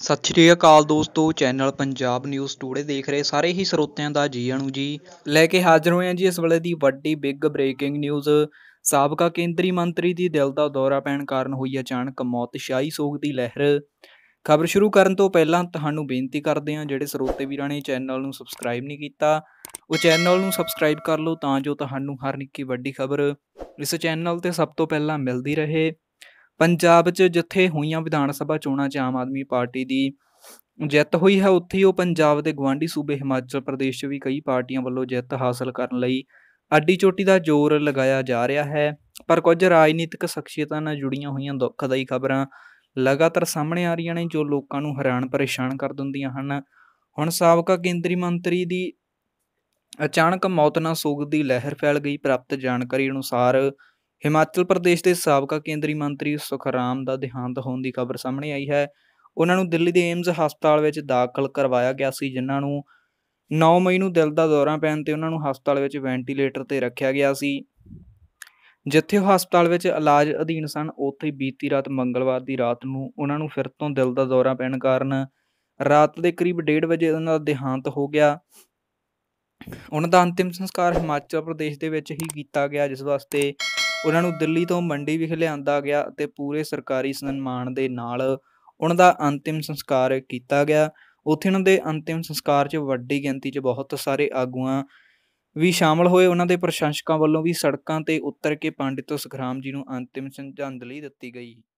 ਸਤਿ ਸ਼੍ਰੀ ਅਕਾਲ ਦੋਸਤੋ channel Punjab news today ਦੇਖ ਰਹੇ ਸਾਰੇ ਹੀ ਸਰੋਤਿਆਂ ਦਾ ਜੀ ਆਣੂ ਜੀ ਲੈ ਕੇ ਹਾਜ਼ਰ ਹੋਏ ਹਾਂ ਜੀ ਇਸ ਵੇਲੇ ਦੀ ਵੱਡੀ ਬਿਗ ਬ੍ਰੇਕਿੰਗ ਨਿਊਜ਼ ਸਾਬਕਾ ਕੇਂਦਰੀ ਮੰਤਰੀ ਦੀ ਦਿਲ ਦਾ ਦੌਰਾ ਪੈਣ ਕਾਰਨ ਹੋਈ ਅਚਾਨਕ ਮੌਤ ਸ਼ਾਹੀ ਸੋਗ ਦੀ ਲਹਿਰ ਖਬਰ ਸ਼ੁਰੂ ਕਰਨ ਤੋਂ ਪਹਿਲਾਂ ਤੁਹਾਨੂੰ ਬੇਨਤੀ ਕਰਦੇ ਹਾਂ ਜਿਹੜੇ ਸਰੋਤੇ ਵੀਰਾਂ ਨੇ ਚੈਨਲ ਨੂੰ ਸਬਸਕ੍ਰਾਈਬ ਨਹੀਂ ਕੀਤਾ ਉਹ ਚੈਨਲ ਨੂੰ ਸਬਸਕ੍ਰਾਈਬ ਕਰ ਲਓ ਤਾਂ ਜੋ ਤੁਹਾਨੂੰ ਹਰ ਨਿੱਕੀ ਵੱਡੀ ਖਬਰ ਇਸ ਚੈਨਲ ਤੇ ਸਭ ਤੋਂ ਪਹਿਲਾਂ ਮਿਲਦੀ ਰਹੇ ਪੰਜਾਬ 'ਚ ਜਿੱਥੇ ਹੋਈਆਂ ਵਿਧਾਨ ਸਭਾ ਚੋਣਾਂ 'ਚ ਆਮ ਆਦਮੀ ਪਾਰਟੀ ਦੀ ਜਿੱਤ ਹੋਈ ਹੈ ਉੱਥੇ ਹੀ ਉਹ ਪੰਜਾਬ ਦੇ ਗਵਾਂਢੀ ਸੂਬੇ ਹਿਮਾਚਲ ਪ੍ਰਦੇਸ਼ 'ਚ ਵੀ ਕਈ ਪਾਰਟੀਆਂ ਵੱਲੋਂ ਜਿੱਤ ਹਾਸਲ ਕਰਨ ਲਈ ਅੱਡੀ ਚੋਟੀ ਦਾ ਜ਼ੋਰ ਲਗਾਇਆ ਜਾ ਰਿਹਾ ਹੈ ਪਰ ਕੁਝ ਰਾਜਨੀਤਿਕ ਸ਼ਖਸੀਅਤਾਂ ਨਾਲ ਜੁੜੀਆਂ ਹੋਈਆਂ ਦੁੱਖਦਾਈ ਖਬਰਾਂ ਲਗਾਤਾਰ ਸਾਹਮਣੇ ਆ ਰਹੀਆਂ ਨੇ ਜੋ ਲੋਕਾਂ ਨੂੰ ਹੈਰਾਨ ਪਰੇਸ਼ਾਨ ਕਰ ਦਿੰਦੀਆਂ ਹਨ ਹੁਣ ਸਾਬਕਾ ਕੇਂਦਰੀ ਮੰਤਰੀ ਦੀ ਅਚਾਨਕ ਮੌਤ ਨਾਲ ਸੋਗ ਦੀ ਲਹਿਰ ਫੈਲ ਗਈ ਪ੍ਰਾਪਤ ਜਾਣਕਾਰੀ ਅਨੁਸਾਰ ਹਿਮਾਚਲ ਪ੍ਰਦੇਸ਼ ਦੇ ਸਾਬਕਾ ਕੇਂਦਰੀ ਮੰਤਰੀ ਸੁਖਰਾਮ ਦਾ ਦਿਹਾਂਤ ਹੋਣ ਦੀ ਖਬਰ ਸਾਹਮਣੇ ਆਈ ਹੈ ਉਹਨਾਂ ਨੂੰ ਦਿੱਲੀ ਦੇ ਏਮਜ਼ ਹਸਪਤਾਲ ਵਿੱਚ ਦਾਖਲ ਕਰਵਾਇਆ ਗਿਆ ਸੀ ਜਿਨ੍ਹਾਂ ਨੂੰ 9 ਮਈ ਨੂੰ ਦਿਲ ਦਾ ਦੌਰਾ ਪੈਣ ਤੇ ਉਹਨਾਂ ਨੂੰ ਹਸਪਤਾਲ ਵਿੱਚ ਵੈਂਟੀਲੇਟਰ ਤੇ ਰੱਖਿਆ ਗਿਆ ਸੀ ਜਿੱਥੇ ਉਹ ਹਸਪਤਾਲ ਵਿੱਚ ਇਲਾਜ ਅਧੀਨ ਸਨ ਉੱਥੇ ਬੀਤੀ ਰਾਤ ਮੰਗਲਵਾਰ ਦੀ ਰਾਤ ਨੂੰ ਉਹਨਾਂ ਨੂੰ ਫਿਰ ਤੋਂ ਦਿਲ ਦਾ ਦੌਰਾ ਪੈਣ ਕਾਰਨ ਰਾਤ ਦੇ ਕਰੀਬ 1:30 ਵਜੇ ਉਹਨਾਂ ਦਾ ਦੇਹਾਂਤ ਹੋ ਗਿਆ ਉਹਨਾਂ ਦਾ ਅੰਤਿਮ ਸੰਸਕਾਰ ਹਿਮਾਚਲ ਪ੍ਰਦੇਸ਼ ਦੇ ਵਿੱਚ ਹੀ ਕੀਤਾ ਗਿਆ ਜਿਸ ਵਾਸਤੇ ਉਹਨਾਂ ਨੂੰ ਦਿੱਲੀ ਤੋਂ ਮੰਡੀ ਵਿਖੇ ਲਿਆਂਦਾ ਗਿਆ ਅਤੇ ਪੂਰੇ ਸਰਕਾਰੀ ਸਨਮਾਨ ਦੇ ਨਾਲ ਉਹਨਾਂ ਦਾ ਅੰਤਿਮ ਸੰਸਕਾਰ ਕੀਤਾ ਗਿਆ ਉੱਥੇ ਉਹਨਾਂ ਦੇ ਅੰਤਿਮ ਸੰਸਕਾਰ 'ਚ ਵੱਡੀ ਗਿਣਤੀ 'ਚ ਬਹੁਤ ਸਾਰੇ ਆਗੂਆਂ ਵੀ ਸ਼ਾਮਲ ਹੋਏ ਉਹਨਾਂ ਦੇ ਪ੍ਰਸ਼ੰਸਕਾਂ ਵੱਲੋਂ ਵੀ ਸੜਕਾਂ ਤੇ ਉਤਰ ਕੇ ਪੰਡਿਤ ਸੁਖਰਾਮ ਜੀ ਨੂੰ ਅੰਤਿਮ ਸ਼ਰਧਾਂਜਲੀ ਦਿੱਤੀ ਗਈ